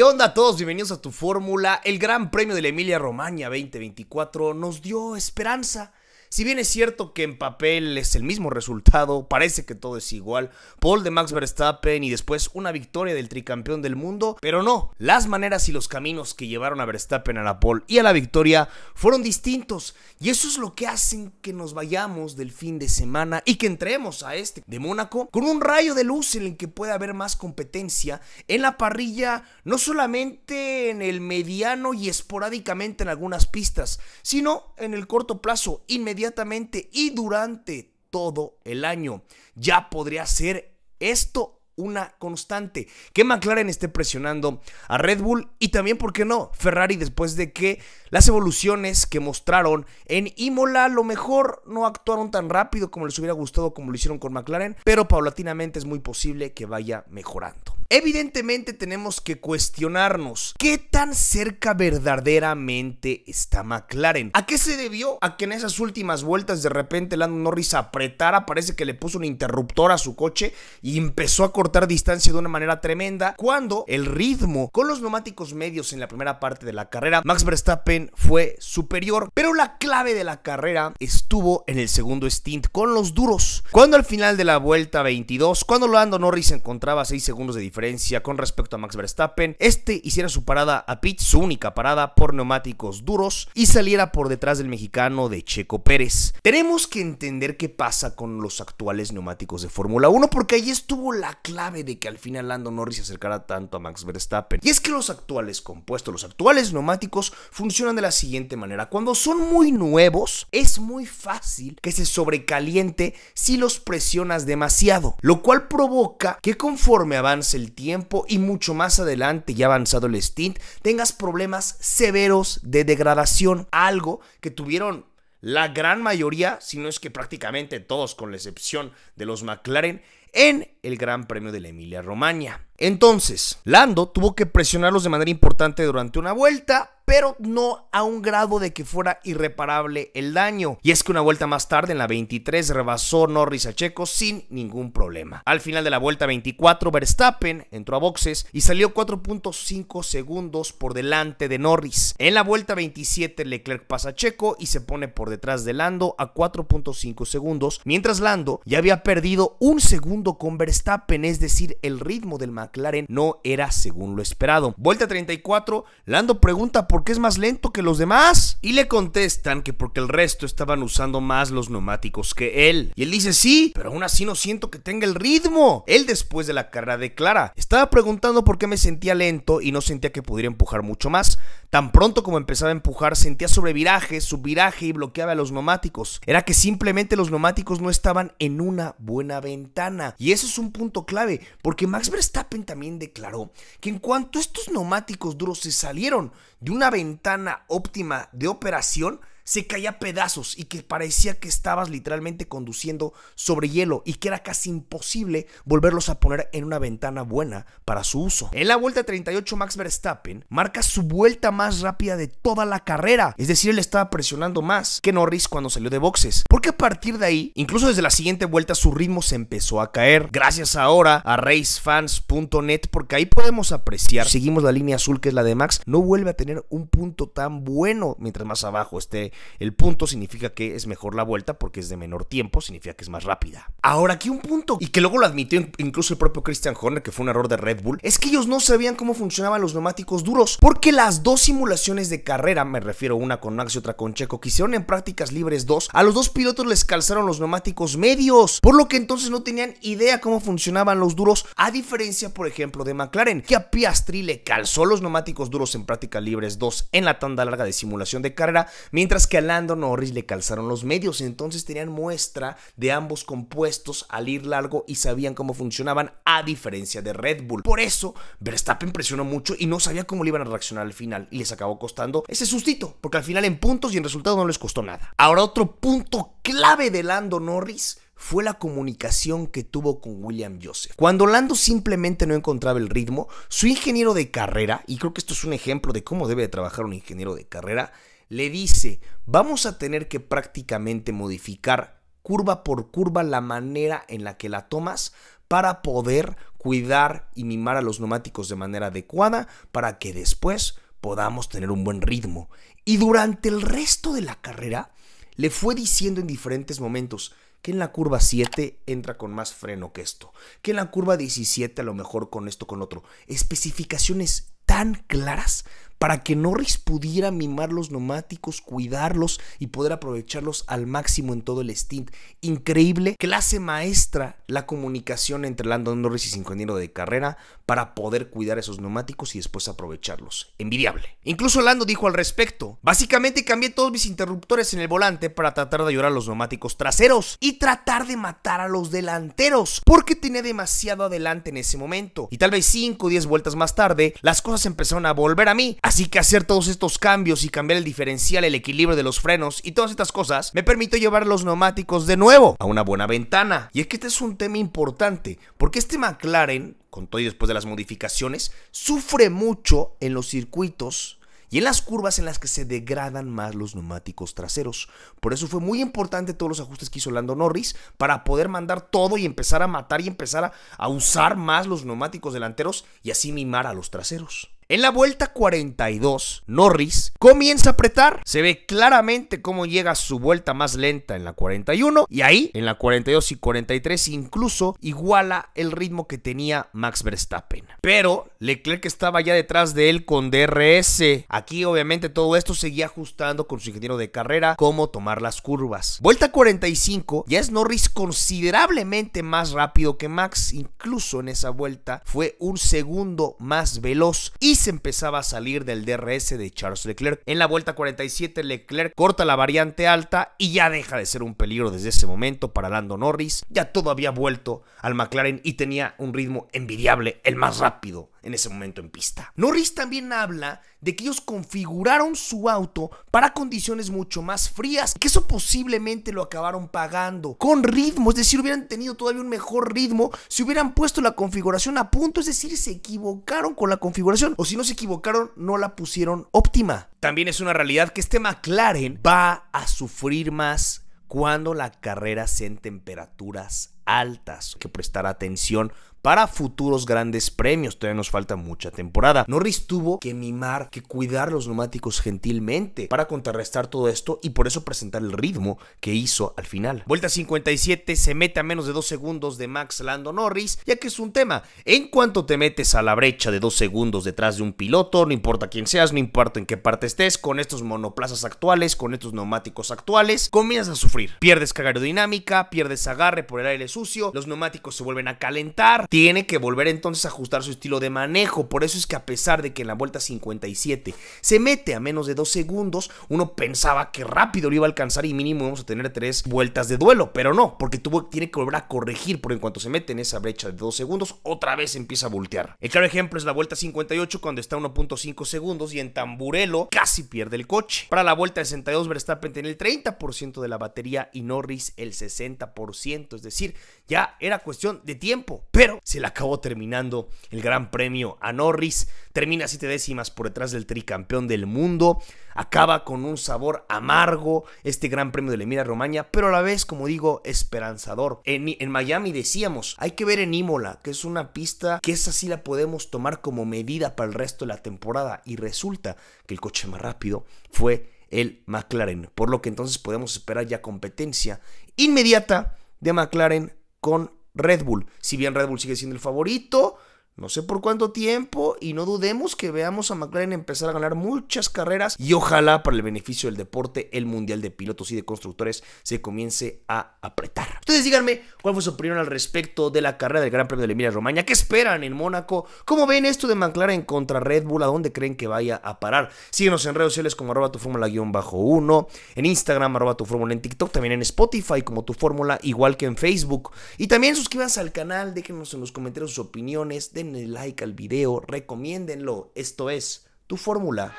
¿Qué onda a todos? Bienvenidos a tu fórmula. El Gran Premio de la Emilia Romagna 2024 nos dio esperanza si bien es cierto que en papel es el mismo resultado, parece que todo es igual, Paul de Max Verstappen y después una victoria del tricampeón del mundo, pero no, las maneras y los caminos que llevaron a Verstappen a la pole y a la victoria fueron distintos y eso es lo que hace que nos vayamos del fin de semana y que entremos a este de Mónaco con un rayo de luz en el que puede haber más competencia en la parrilla, no solamente en el mediano y esporádicamente en algunas pistas, sino en el corto plazo inmediatamente inmediatamente y durante todo el año. Ya podría ser esto una constante. Que McLaren esté presionando a Red Bull y también, ¿por qué no? Ferrari después de que las evoluciones que mostraron en Imola a lo mejor no actuaron tan rápido como les hubiera gustado como lo hicieron con McLaren, pero paulatinamente es muy posible que vaya mejorando. Evidentemente tenemos que cuestionarnos qué tan cerca verdaderamente está McLaren. ¿A qué se debió? A que en esas últimas vueltas de repente Lando Norris apretara, parece que le puso un interruptor a su coche y empezó a cortar distancia de una manera tremenda cuando el ritmo con los neumáticos medios en la primera parte de la carrera, Max Verstappen fue superior, pero la clave de la carrera estuvo en el segundo stint con los duros. Cuando al final de la vuelta 22, cuando Lando Norris encontraba 6 segundos de diferencia, con respecto a Max Verstappen, este hiciera su parada a pit, su única parada por neumáticos duros y saliera por detrás del mexicano de Checo Pérez. Tenemos que entender qué pasa con los actuales neumáticos de Fórmula 1 porque ahí estuvo la clave de que al final Lando Norris se acercara tanto a Max Verstappen. Y es que los actuales compuestos, los actuales neumáticos funcionan de la siguiente manera. Cuando son muy nuevos, es muy fácil que se sobrecaliente si los presionas demasiado, lo cual provoca que conforme avance el tiempo y mucho más adelante, ya avanzado el stint, tengas problemas severos de degradación, algo que tuvieron la gran mayoría, si no es que prácticamente todos, con la excepción de los McLaren, en el Gran Premio de la Emilia-Romagna. Entonces, Lando tuvo que presionarlos de manera importante durante una vuelta, pero no a un grado de que fuera irreparable el daño. Y es que una vuelta más tarde, en la 23, rebasó Norris a Checo sin ningún problema. Al final de la vuelta 24, Verstappen entró a boxes y salió 4.5 segundos por delante de Norris. En la vuelta 27, Leclerc pasa a Checo y se pone por detrás de Lando a 4.5 segundos, mientras Lando ya había perdido un segundo Verstappen Verstappen, es decir, el ritmo del McLaren no era según lo esperado. Vuelta 34, Lando pregunta por qué es más lento que los demás y le contestan que porque el resto estaban usando más los neumáticos que él. Y él dice sí, pero aún así no siento que tenga el ritmo. Él después de la carrera Clara, estaba preguntando por qué me sentía lento y no sentía que pudiera empujar mucho más. Tan pronto como empezaba a empujar, sentía sobreviraje, subviraje y bloqueaba a los neumáticos. Era que simplemente los neumáticos no estaban en una buena ventana. Y eso es un punto clave, porque Max Verstappen también declaró que en cuanto estos neumáticos duros se salieron de una ventana óptima de operación, se caía pedazos y que parecía que estabas literalmente conduciendo sobre hielo y que era casi imposible volverlos a poner en una ventana buena para su uso. En la vuelta 38 Max Verstappen marca su vuelta más rápida de toda la carrera, es decir, él estaba presionando más que Norris cuando salió de boxes, porque a partir de ahí, incluso desde la siguiente vuelta su ritmo se empezó a caer. Gracias ahora a racefans.net porque ahí podemos apreciar, seguimos la línea azul que es la de Max, no vuelve a tener un punto tan bueno mientras más abajo esté el punto significa que es mejor la vuelta porque es de menor tiempo, significa que es más rápida. Ahora, aquí un punto, y que luego lo admitió incluso el propio Christian Horner, que fue un error de Red Bull, es que ellos no sabían cómo funcionaban los neumáticos duros, porque las dos simulaciones de carrera, me refiero una con Max y otra con Checo, que hicieron en prácticas libres 2, a los dos pilotos les calzaron los neumáticos medios, por lo que entonces no tenían idea cómo funcionaban los duros, a diferencia, por ejemplo, de McLaren, que a Piastri le calzó los neumáticos duros en prácticas libres 2 en la tanda larga de simulación de carrera, mientras que a Lando Norris le calzaron los medios, entonces tenían muestra de ambos compuestos al ir largo y sabían cómo funcionaban a diferencia de Red Bull. Por eso Verstappen presionó mucho y no sabía cómo le iban a reaccionar al final y les acabó costando ese sustito, porque al final en puntos y en resultados no les costó nada. Ahora otro punto clave de Lando Norris fue la comunicación que tuvo con William Joseph. Cuando Lando simplemente no encontraba el ritmo, su ingeniero de carrera, y creo que esto es un ejemplo de cómo debe de trabajar un ingeniero de carrera, le dice, vamos a tener que prácticamente modificar curva por curva la manera en la que la tomas para poder cuidar y mimar a los neumáticos de manera adecuada para que después podamos tener un buen ritmo. Y durante el resto de la carrera le fue diciendo en diferentes momentos, que en la curva 7 entra con más freno que esto, que en la curva 17 a lo mejor con esto, con otro. Especificaciones tan claras para que Norris pudiera mimar los neumáticos, cuidarlos y poder aprovecharlos al máximo en todo el stint. Increíble, clase maestra la comunicación entre Lando Norris y su ingeniero de carrera para poder cuidar esos neumáticos y después aprovecharlos. Envidiable. Incluso Lando dijo al respecto, básicamente cambié todos mis interruptores en el volante para tratar de ayudar a los neumáticos traseros y tratar de matar a los delanteros porque tenía demasiado adelante en ese momento. Y tal vez 5 o 10 vueltas más tarde, las cosas empezaron a volver a mí. Así que hacer todos estos cambios y cambiar el diferencial, el equilibrio de los frenos y todas estas cosas, me permitió llevar los neumáticos de nuevo a una buena ventana. Y es que este es un tema importante, porque este McLaren, con todo y después de las modificaciones, sufre mucho en los circuitos y en las curvas en las que se degradan más los neumáticos traseros. Por eso fue muy importante todos los ajustes que hizo Lando Norris para poder mandar todo y empezar a matar y empezar a usar más los neumáticos delanteros y así mimar a los traseros. En la vuelta 42, Norris comienza a apretar. Se ve claramente cómo llega a su vuelta más lenta en la 41 y ahí en la 42 y 43 incluso iguala el ritmo que tenía Max Verstappen. Pero Leclerc estaba ya detrás de él con DRS. Aquí obviamente todo esto seguía ajustando con su ingeniero de carrera cómo tomar las curvas. Vuelta 45, ya es Norris considerablemente más rápido que Max, incluso en esa vuelta fue un segundo más veloz se empezaba a salir del DRS de Charles Leclerc. En la vuelta 47 Leclerc corta la variante alta y ya deja de ser un peligro desde ese momento para Lando Norris. Ya todo había vuelto al McLaren y tenía un ritmo envidiable, el más rápido en ese momento en pista. Norris también habla de que ellos configuraron su auto para condiciones mucho más frías, que eso posiblemente lo acabaron pagando con ritmo, es decir, hubieran tenido todavía un mejor ritmo si hubieran puesto la configuración a punto, es decir, se equivocaron con la configuración o si no se equivocaron no la pusieron óptima. También es una realidad que este McLaren va a sufrir más cuando la carrera sea en temperaturas altas, que prestar atención para futuros grandes premios. Todavía nos falta mucha temporada. Norris tuvo que mimar, que cuidar los neumáticos gentilmente para contrarrestar todo esto y por eso presentar el ritmo que hizo al final. Vuelta 57 se mete a menos de dos segundos de Max Lando Norris, ya que es un tema. En cuanto te metes a la brecha de dos segundos detrás de un piloto, no importa quién seas, no importa en qué parte estés, con estos monoplazas actuales, con estos neumáticos actuales, comienzas a sufrir. Pierdes carga aerodinámica, pierdes agarre por el aire sucio, los neumáticos se vuelven a calentar, tiene que volver entonces a ajustar su estilo de manejo. Por eso es que a pesar de que en la vuelta 57 se mete a menos de 2 segundos, uno pensaba que rápido lo iba a alcanzar y mínimo vamos a tener tres vueltas de duelo, pero no, porque tuvo, tiene que volver a corregir, Por en cuanto se mete en esa brecha de 2 segundos, otra vez empieza a voltear. El claro ejemplo es la vuelta 58 cuando está a 1.5 segundos y en Tamburelo casi pierde el coche. Para la vuelta 62 Verstappen tiene el 30% de la batería y Norris el 60%, es decir, ya era cuestión de tiempo, pero se le acabó terminando el gran premio a Norris. Termina siete décimas por detrás del tricampeón del mundo. Acaba con un sabor amargo este gran premio de la Emilia Romagna, pero a la vez, como digo, esperanzador. En, Miami decíamos, hay que ver en Imola, que es una pista que esa sí la podemos tomar como medida para el resto de la temporada. Y resulta que el coche más rápido fue el McLaren, por lo que entonces podemos esperar ya competencia inmediata de McLaren con Red Bull. Si bien Red Bull sigue siendo el favorito, no sé por cuánto tiempo y no dudemos que veamos a McLaren empezar a ganar muchas carreras y ojalá para el beneficio del deporte el Mundial de Pilotos y de Constructores se comience a apretar. entonces díganme cuál fue su opinión al respecto de la carrera del Gran Premio de la Emilia Romagna. ¿Qué esperan en Mónaco? ¿Cómo ven esto de McLaren contra Red Bull? ¿A dónde creen que vaya a parar? Síguenos en redes sociales como arroba tu fórmula-1, bajo en Instagram arroba tu fórmula, en TikTok, también en Spotify como tu fórmula, igual que en Facebook. Y también suscríbanse al canal, déjenos en los comentarios sus opiniones, de denle like al video, recomiéndenlo. Esto es tu fórmula.